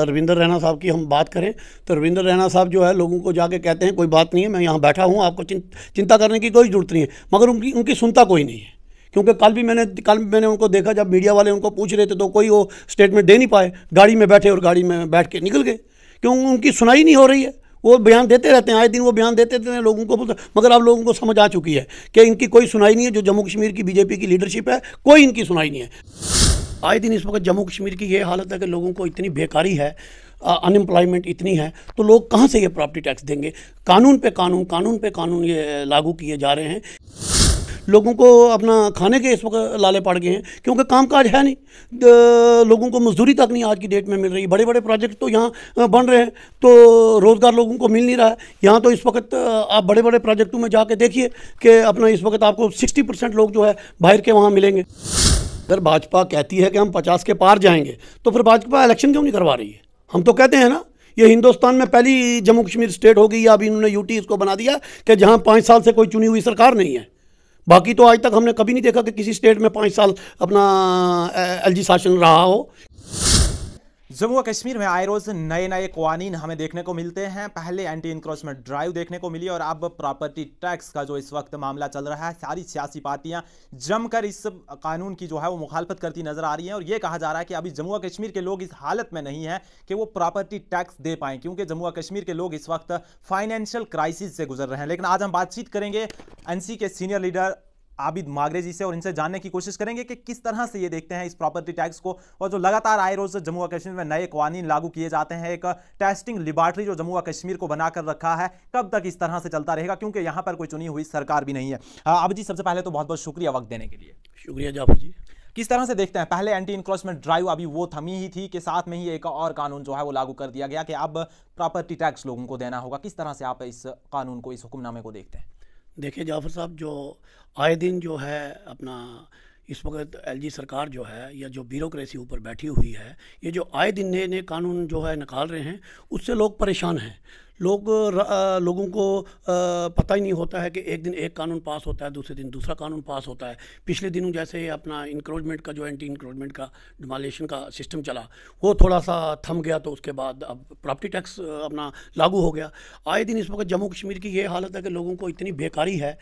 रविंदर रैना साहब की हम बात करें तो रविंदर रैना साहब जो है लोगों को जाके कहते हैं कोई बात नहीं है मैं यहाँ बैठा हूँ आपको चिंता करने की कोई ज़रूरत नहीं है मगर उनकी उनकी सुनता कोई नहीं है क्योंकि कल भी मैंने कल भी मैंने उनको देखा जब मीडिया वाले उनको पूछ रहे थे तो कोई वो स्टेटमेंट दे नहीं पाए गाड़ी में बैठे और गाड़ी में बैठ के निकल गए क्योंकि उनकी सुनाई नहीं हो रही है वो बयान देते रहते हैं आए दिन वो बयान देते रहते हैं लोगों को मगर अब लोगों को समझ आ चुकी है कि इनकी कोई सुनाई नहीं है जो जम्मू कश्मीर की बीजेपी की लीडरशिप है कोई इनकी सुनाई नहीं है आए दिन इस वक्त जम्मू कश्मीर की ये हालत है कि लोगों को इतनी बेकारी है अनएम्प्लॉयमेंट इतनी है तो लोग कहाँ से ये प्रॉपर्टी टैक्स देंगे कानून पे कानून कानून पे कानून ये लागू किए जा रहे हैं लोगों को अपना खाने के इस वक्त लाले पड़ गए हैं क्योंकि काम काज है नहीं लोगों को मजदूरी तक नहीं आज की डेट में मिल रही बड़े बड़े प्रोजेक्ट तो यहाँ बन रहे हैं तो रोज़गार लोगों को मिल नहीं रहा है यहाँ तो इस वक्त आप बड़े बड़े प्रोजेक्टों में जाके देखिए कि अपना इस वक्त आपको सिक्सटी परसेंट लोग जो है बाहर के वहाँ मिलेंगे अगर भाजपा कहती है कि हम पचास के पार जाएंगे तो फिर भाजपा इलेक्शन क्यों नहीं करवा रही है हम तो कहते हैं ना ये हिंदुस्तान में पहली जम्मू कश्मीर स्टेट होगी या अभी इन्होंने यूटी इसको बना दिया कि जहाँ पाँच साल से कोई चुनी हुई सरकार नहीं है बाकी तो आज तक हमने कभी नहीं देखा कि किसी स्टेट में पाँच साल अपना एल शासन रहा हो जम्मू और कश्मीर में आए रोज नए नए कवानीन हमें देखने को मिलते हैं पहले एंटी इंक्रोचमेंट ड्राइव देखने को मिली और अब प्रॉपर्टी टैक्स का जो इस वक्त मामला चल रहा है सारी सियासी पार्टियां जमकर इस कानून की जो है वो मुखालफत करती नजर आ रही हैं और ये कहा जा रहा है कि अभी जम्मू और कश्मीर के लोग इस हालत में नहीं है कि वो प्रॉपर्टी टैक्स दे पाएँ क्योंकि जम्मू और कश्मीर के लोग इस वक्त फाइनेंशियल क्राइसिस से गुजर रहे हैं लेकिन आज हम बातचीत करेंगे एन के सीनियर लीडर आबिद मागरे जी से और इनसे जानने की कोशिश करेंगे कि किस तरह से ये देखते हैं इस प्रॉपर्टी टैक्स को और जो लगातार आए रोज जम्मू और कश्मीर में नए कानून लागू किए जाते हैं एक टेस्टिंग लिबार्ट्री जो जम्मू और कश्मीर को बनाकर रखा है कब तक इस तरह से चलता रहेगा क्योंकि यहाँ पर कोई चुनी हुई सरकार भी नहीं है अब जी सबसे पहले तो बहुत बहुत शुक्रिया वक्त देने के लिए शुक्रिया जाफर जी किस तरह से देखते हैं पहले एंटी इंक्रोचमेंट ड्राइव अभी वो थमी ही थी कि साथ में ही एक और कानून जो है वो लागू कर दिया गया कि अब प्रॉपर्टी टैक्स लोगों को देना होगा किस तरह से आप इस कानून को इस हुक्मनामे को देखते हैं देखिए जाफर साहब जो आए दिन जो है अपना इस वक्त एलजी सरकार जो है या जो ब्यूरोक्रेसी ऊपर बैठी हुई है ये जो आए दिन नए नए कानून जो है निकाल रहे हैं उससे लोग परेशान हैं लोग लोगों को पता ही नहीं होता है कि एक दिन एक कानून पास होता है दूसरे दिन दूसरा कानून पास होता है पिछले दिनों जैसे अपना इंक्रोचमेंट का जो एंटी इंक्रोचमेंट का डिमालेशन का सिस्टम चला वो थोड़ा सा थम गया तो उसके बाद अब प्रॉपर्टी टैक्स अपना लागू हो गया आए दिन इस वक्त जम्मू कश्मीर की ये हालत है कि लोगों को इतनी बेकारी है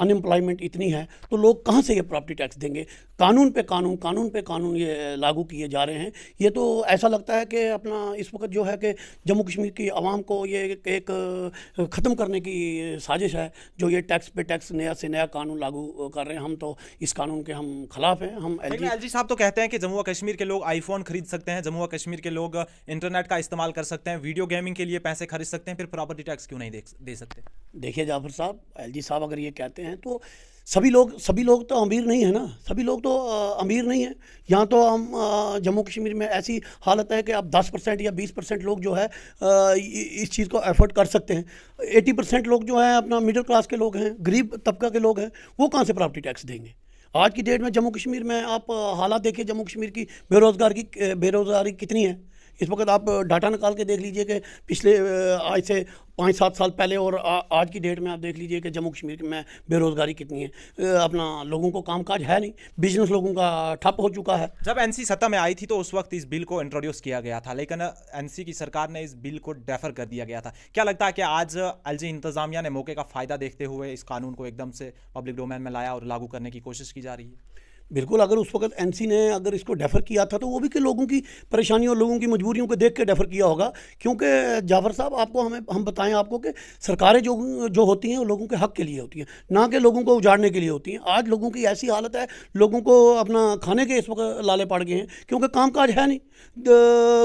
अनएम्प्लॉयमेंट इतनी है तो लोग कहाँ से ये प्रॉपर्टी टैक्स देंगे कानून पे कानून कानून पे कानून ये लागू किए जा रहे हैं ये तो ऐसा लगता है कि अपना इस वक्त जो है कि जम्मू कश्मीर की आवाम को ये एक ख़त्म करने की साजिश है जो ये टैक्स पे टैक्स नया से नया कानून लागू कर रहे हैं हम तो इस कानून के हम खिलाफ हैं हम एल जी साहब तो कहते हैं कि जम्मू कश्मीर के लोग आईफोन खरीद सकते हैं जम्मू कश्मीर के लोग इंटरनेट का इस्तेमाल कर सकते हैं वीडियो गेमिंग के लिए पैसे खरीद सकते हैं फिर प्रॉपर्टी टैक्स क्यों नहीं दे सकते देखिए जाफर साहब एल साहब अगर ये कहते हैं तो सभी लोग सभी लोग तो अमीर नहीं है ना सभी लोग तो अमीर नहीं है यहाँ तो हम जम्मू कश्मीर में ऐसी हालत है कि आप 10 परसेंट या 20 परसेंट लोग जो है इस चीज़ को एफर्ट कर सकते हैं 80 परसेंट लोग जो है अपना मिडिल क्लास के लोग हैं गरीब तबका के लोग हैं वो कहाँ से प्रॉपर्टी टैक्स देंगे आज की डेट में जम्मू कश्मीर में आप हालात देखिए जम्मू कश्मीर की बेरोज़गार की बेरोज़गारी कितनी है इस वक्त आप डाटा निकाल के देख लीजिए कि पिछले आज से पाँच सात साल पहले और आ, आज की डेट में आप देख लीजिए कि जम्मू कश्मीर में बेरोज़गारी कितनी है अपना लोगों को कामकाज है नहीं बिजनेस लोगों का ठप हो चुका है जब एनसी सत्ता में आई थी तो उस वक्त इस बिल को इंट्रोड्यूस किया गया था लेकिन एनसी की सरकार ने इस बिल को डेफर कर दिया गया था क्या लगता है कि आज अलजी इंतजामिया ने मौके का फ़ायदा देखते हुए इस कानून को एकदम से पब्लिक डोमेन में लाया और लागू करने की कोशिश की जा रही है बिल्कुल अगर उस वक्त एनसी ने अगर इसको डेफर किया था तो वो भी के लोगों की परेशानियों और लोगों की मजबूरियों को देख के डेफर किया होगा क्योंकि जाफर साहब आपको हमें हम बताएं आपको कि सरकारें जो जो होती हैं वो लोगों के हक के लिए होती हैं ना कि लोगों को उजाड़ने के लिए होती हैं आज लोगों की ऐसी हालत है लोगों को अपना खाने के इस वक्त लाले पड़ गए हैं क्योंकि काम काज है नहीं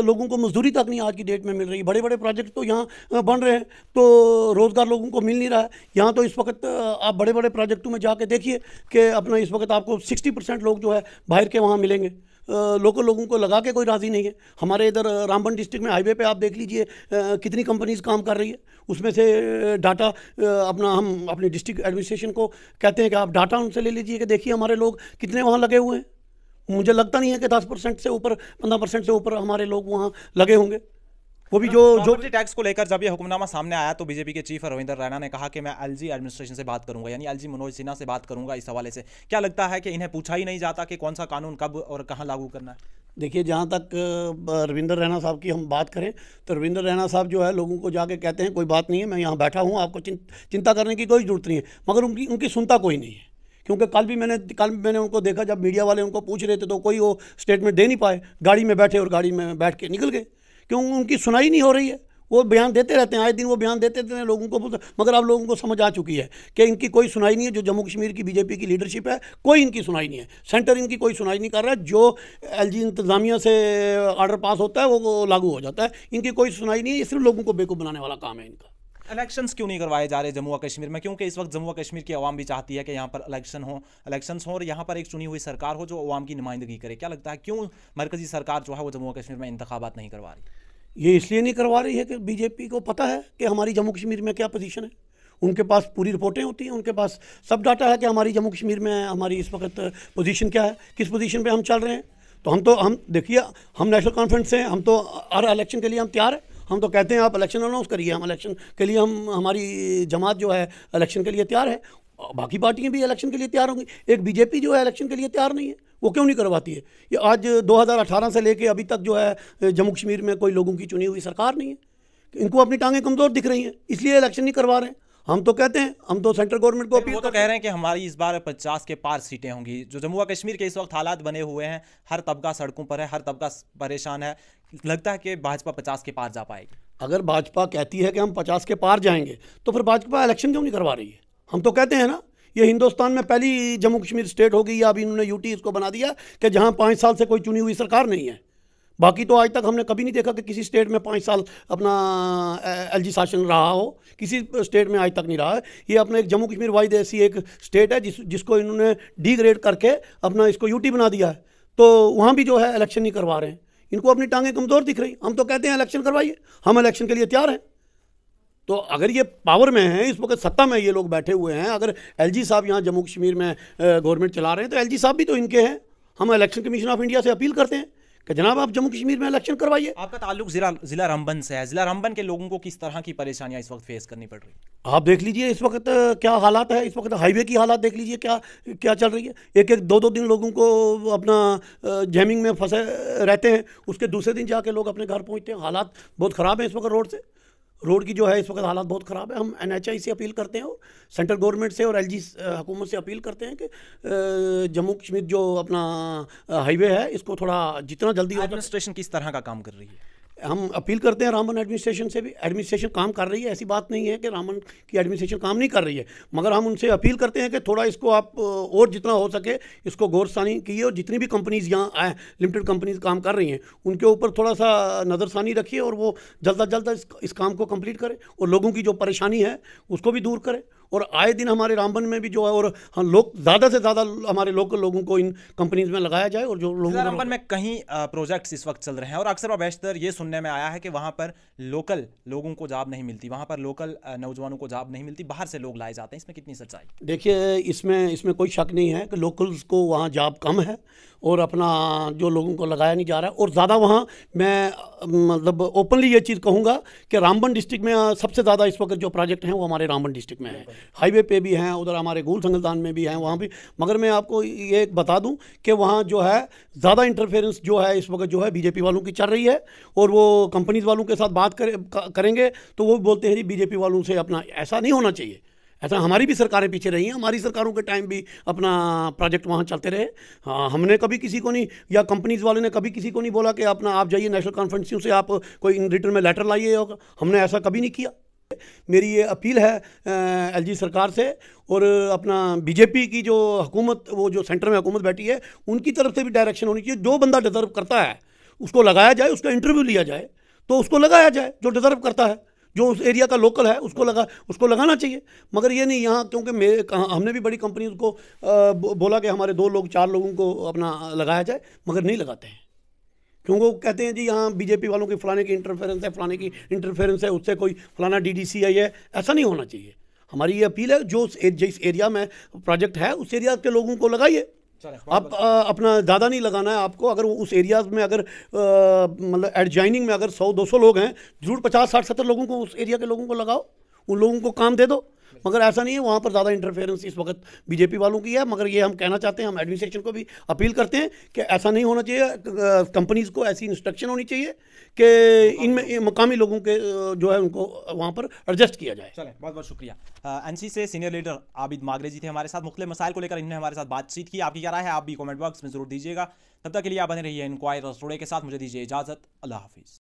लोगों को मजदूरी तक नहीं आज की डेट में मिल रही बड़े बड़े प्रोजेक्ट तो यहाँ बन रहे हैं तो रोज़गार लोगों को मिल नहीं रहा है यहाँ तो इस वक्त आप बड़े बड़े प्रोजेक्टों में जाके देखिए कि अपना इस वक्त आपको सिक्सटी परसेंट लोग जो है बाहर के वहाँ मिलेंगे लोकल लोगों को लगा के कोई राज़ी नहीं है हमारे इधर रामबन डिस्ट्रिक्ट में हाईवे पे आप देख लीजिए कितनी कंपनीज़ काम कर रही है उसमें से डाटा अपना हम अपने डिस्ट्रिक्ट एडमिनिस्ट्रेशन को कहते हैं कि आप डाटा उनसे ले लीजिए कि देखिए हमारे लोग कितने वहाँ लगे हुए हैं मुझे लगता नहीं है कि दस परसेंट से ऊपर पंद्रह परसेंट से ऊपर हमारे लोग वहाँ लगे होंगे वो भी जो जो टैक्स को लेकर जब ये हुक्मनामा सामने आया तो बीजेपी के चीफ रविंदर रैना ने कहा कि मैं एलजी एडमिनिस्ट्रेशन से बात करूंगा यानी एलजी मनोज सिन्हा से बात करूंगा इस हवाले से क्या लगता है कि इन्हें पूछा ही नहीं जाता कि कौन सा कानून कब और कहाँ लागू करना है देखिए जहाँ तक रविंदर रैना साहब की हम बात करें तो रविंदर रैना साहब जो है लोगों को जाके कहते हैं कोई बात नहीं है मैं यहाँ बैठा हूँ आपको चिंता करने की कोई जरूरत नहीं है मगर उनकी उनकी सुनता कोई नहीं है क्योंकि कल भी मैंने कल मैंने उनको देखा जब मीडिया वाले उनको पूछ रहे थे तो कोई वो स्टेटमेंट दे नहीं पाए गाड़ी में बैठे और गाड़ी में बैठ के निकल गए क्यों उनकी सुनाई नहीं हो रही है वो बयान देते रहते हैं आए दिन वो बयान देते रहते हैं लोगों को मगर अब लोगों को समझ आ चुकी है कि इनकी कोई सुनाई नहीं है जो जम्मू कश्मीर की बीजेपी की लीडरशिप है कोई इनकी सुनाई नहीं है सेंटर इनकी कोई सुनाई नहीं कर रहा है जो एल जी इंतजामिया से आर्डर uh, पास होता है वो लागू हो जाता है इनकी कोई सुनाई नहीं है सिर्फ लोगों को बेकूफ़ बनाने वाला काम है इनका इलेक्शन क्यों नहीं करवाए जा रहे जम्मू और कश्मीर में क्योंकि इस वक्त जम्मू और कश्मीर की आवाम भी चाहती है कि यहाँ पर इलेक्शन हो इलेक्शन हो और यहाँ पर एक चुनी हुई सरकार हो जो आवाम की नुमाइंदगी करे क्या लगता है क्यों मरकजी सरकार जो है वो जम्मू और कश्मीर में इंतबात नहीं करवा रही ये इसलिए नहीं करवा रही है कि बीजेपी को पता है कि हमारी जम्मू कश्मीर में क्या पोजीशन है उनके पास पूरी रिपोर्टें होती हैं उनके पास सब डाटा है कि हमारी जम्मू कश्मीर में हमारी इस वक्त पोजीशन क्या है किस पोजीशन पे हम चल रहे हैं तो हम तो हम देखिए हम नेशनल कॉन्फ्रेंस हैं हम तो हर इलेक्शन के लिए हम तैयार हैं हम तो कहते हैं आप इलेक्शन अनाउंस करिए हम इलेक्शन के लिए हम हमारी जमात जो है इलेक्शन के लिए तैयार है बाकी पार्टियाँ भी इलेक्शन के लिए तैयार होंगी एक बीजेपी जो है इलेक्शन के लिए तैयार नहीं है वो क्यों नहीं करवाती है ये आज 2018 से लेके अभी तक जो है जम्मू कश्मीर में कोई लोगों की चुनी हुई सरकार नहीं है इनको अपनी टांगें कमज़ोर दिख रही हैं इसलिए इलेक्शन नहीं करवा रहे हैं हम तो कहते हैं हम तो सेंट्रल गवर्नमेंट को अपील तो कह रहे हैं कि हमारी इस बार पचास के पार सीटें होंगी जो जम्मू और कश्मीर के इस वक्त हालात बने हुए हैं हर तबका सड़कों पर है हर तबका परेशान है लगता है कि भाजपा पचास के पार जा पाएगी अगर भाजपा कहती है कि हम पचास के पार जाएंगे तो फिर भाजपा इलेक्शन क्यों नहीं करवा रही है हम तो कहते हैं ना ये हिंदुस्तान में पहली जम्मू कश्मीर स्टेट होगी या अभी इन्होंने यूटी इसको बना दिया कि जहाँ पाँच साल से कोई चुनी हुई सरकार नहीं है बाकी तो आज तक हमने कभी नहीं देखा कि किसी स्टेट में पाँच साल अपना एल जी शासन रहा हो किसी स्टेट में आज तक नहीं रहा है ये अपना एक जम्मू कश्मीर वाइज ऐसी एक स्टेट है जिस जिसको इन्होंने डिग्रेड करके अपना इसको यूटी बना दिया है तो वहाँ भी जो है इलेक्शन नहीं करवा रहे हैं इनको अपनी टांगें कमज़ोर दिख रही हम तो कहते हैं इलेक्शन करवाइए हम इलेक्शन के लिए तैयार हैं तो अगर ये पावर में हैं इस वक्त सत्ता में ये लोग बैठे हुए हैं अगर एलजी साहब यहाँ जम्मू कश्मीर में गवर्नमेंट चला रहे हैं तो एलजी साहब भी तो इनके हैं हम इलेक्शन कमीशन ऑफ इंडिया से अपील करते हैं कि जनाब आप जम्मू कश्मीर में इलेक्शन करवाइए आपका ताल्लुक जिला जिला रामबन से है जिला रामबन के लोगों को किस तरह की परेशानियां इस वक्त फेस करनी पड़ रही है आप देख लीजिए इस वक्त क्या हालात है इस वक्त हाईवे की हालात देख लीजिए क्या क्या चल रही है एक एक दो दो दिन लोगों को अपना जैमिंग में फंसे रहते हैं उसके दूसरे दिन जाके लोग अपने घर पहुँचते हैं हालात बहुत ख़राब है इस वक्त रोड से रोड की जो है इस वक्त हालात बहुत ख़राब है हम एन से अपील करते हैं और सेंट्रल गवर्नमेंट से और एल जी हुकूमत से अपील करते हैं कि जम्मू कश्मीर जो अपना हाईवे है इसको थोड़ा जितना जल्दी एडमिनिस्ट्रेशन किस तरह का काम कर रही है हम अपील करते हैं रामन एडमिनिस्ट्रेशन से भी एडमिनिस्ट्रेशन काम कर रही है ऐसी बात नहीं है कि रामन की एडमिनिस्ट्रेशन काम नहीं कर रही है मगर हम उनसे अपील करते हैं कि थोड़ा इसको आप और जितना हो सके इसको गौरसानी कीजिए और जितनी भी कंपनीज़ यहाँ आए लिमिटेड कंपनीज काम कर रही हैं उनके ऊपर थोड़ा सा नज़रसानी रखिए और वो जल्द अज जल्द इस, इस काम को कम्प्लीट करें और लोगों की जो परेशानी है उसको भी दूर करें और आए दिन हमारे रामबन में भी जो है और हम हाँ, लोग ज़्यादा से ज़्यादा हमारे लोकल लोगों को इन कंपनीज में लगाया जाए और जो लोग रामबन में कहीं प्रोजेक्ट्स इस वक्त चल रहे हैं और अक्सर और बेशतर ये सुनने में आया है कि वहाँ पर लोकल लोगों को जॉब नहीं मिलती वहाँ पर लोकल नौजवानों को जॉब नहीं मिलती बाहर से लोग लाए जाते हैं इसमें कितनी सच्चाई देखिए इसमें इसमें कोई शक नहीं है कि लोकल्स को वहाँ जॉब कम है और अपना जो लोगों को लगाया नहीं जा रहा है और ज़्यादा वहाँ मैं मतलब ओपनली ये चीज़ कहूँगा कि रामबन डिस्ट्रिक्ट में सबसे ज़्यादा इस वक्त जो प्रोजेक्ट हैं वो हमारे रामबन डिस्ट्रिक्ट में है हाईवे पे भी हैं उधर हमारे गोल संगलदान में भी हैं वहाँ भी मगर मैं आपको ये बता दूँ कि वहाँ जो है ज़्यादा इंटरफेरेंस जो है इस वक्त जो है बीजेपी वालों की चल रही है और वो कंपनीज वालों के साथ बात करे, करेंगे तो वो बोलते हैं जी बीजेपी वालों से अपना ऐसा नहीं होना चाहिए ऐसा हमारी भी सरकारें पीछे रही हैं हमारी सरकारों के टाइम भी अपना प्रोजेक्ट वहाँ चलते रहे हाँ हमने कभी किसी को नहीं या कंपनीज वाले ने कभी किसी को नहीं बोला कि अपना आप जाइए नेशनल कॉन्फ्रेंसियों से आप कोई रिटर्न में लेटर लाइए हमने ऐसा कभी नहीं किया मेरी ये अपील है एलजी सरकार से और अपना बीजेपी की जो हुकूमत वो जो सेंटर में हुकूमत बैठी है उनकी तरफ से भी डायरेक्शन होनी चाहिए जो बंदा डिज़र्व करता है उसको लगाया जाए उसका इंटरव्यू लिया जाए तो उसको लगाया जाए जो डिज़र्व करता है जो उस एरिया का लोकल है उसको लगा उसको लगाना चाहिए मगर ये नहीं यहाँ क्योंकि मे हमने भी बड़ी कंपनीज को बोला कि हमारे दो लोग चार लोगों को अपना लगाया जाए मगर नहीं लगाते हैं क्योंकि वो कहते हैं जी यहाँ बीजेपी वालों की फलाने की इंटरफेरेंस है फलाने की इंटरफेरेंस है उससे कोई फलाना डी आई है ऐसा नहीं होना चाहिए हमारी ये अपील है जो जिस एरिया में प्रोजेक्ट है उस एरिया के लोगों को लगाइए आप आ, अपना ज़्यादा नहीं लगाना है आपको अगर वो उस एरिया में अगर मतलब एडजाइनिंग में अगर सौ दो सौ लोग हैं जरूर पचास साठ सत्तर लोगों को उस एरिया के लोगों को लगाओ उन लोगों को काम दे दो मगर ऐसा नहीं है वहाँ पर ज़्यादा इंटरफेरेंस इस वक्त बीजेपी वालों की है मगर ये हम कहना चाहते हैं हम एडमिनिस्ट्रेशन को भी अपील करते हैं कि ऐसा नहीं होना चाहिए कंपनीज़ को ऐसी इंस्ट्रक्शन होनी चाहिए कि इनमें मकामी लोगों के जो है उनको वहाँ पर एडजस्ट किया जाए चले बहुत बहुत शुक्रिया N C senior leader Abid Magre ji थे हमारे साथ मुख्तु मसाइल को लेकर इन्होंने हमारे साथ बातचीत की आपकी क्या राय है आप भी कॉमेंट बॉक्स में जरूर दीजिएगा तब तक के लिए आप बने रहिए इंक्वायर रसोड़े के साथ मुझे दीजिए इजाज़त अल्लाह हाफिज़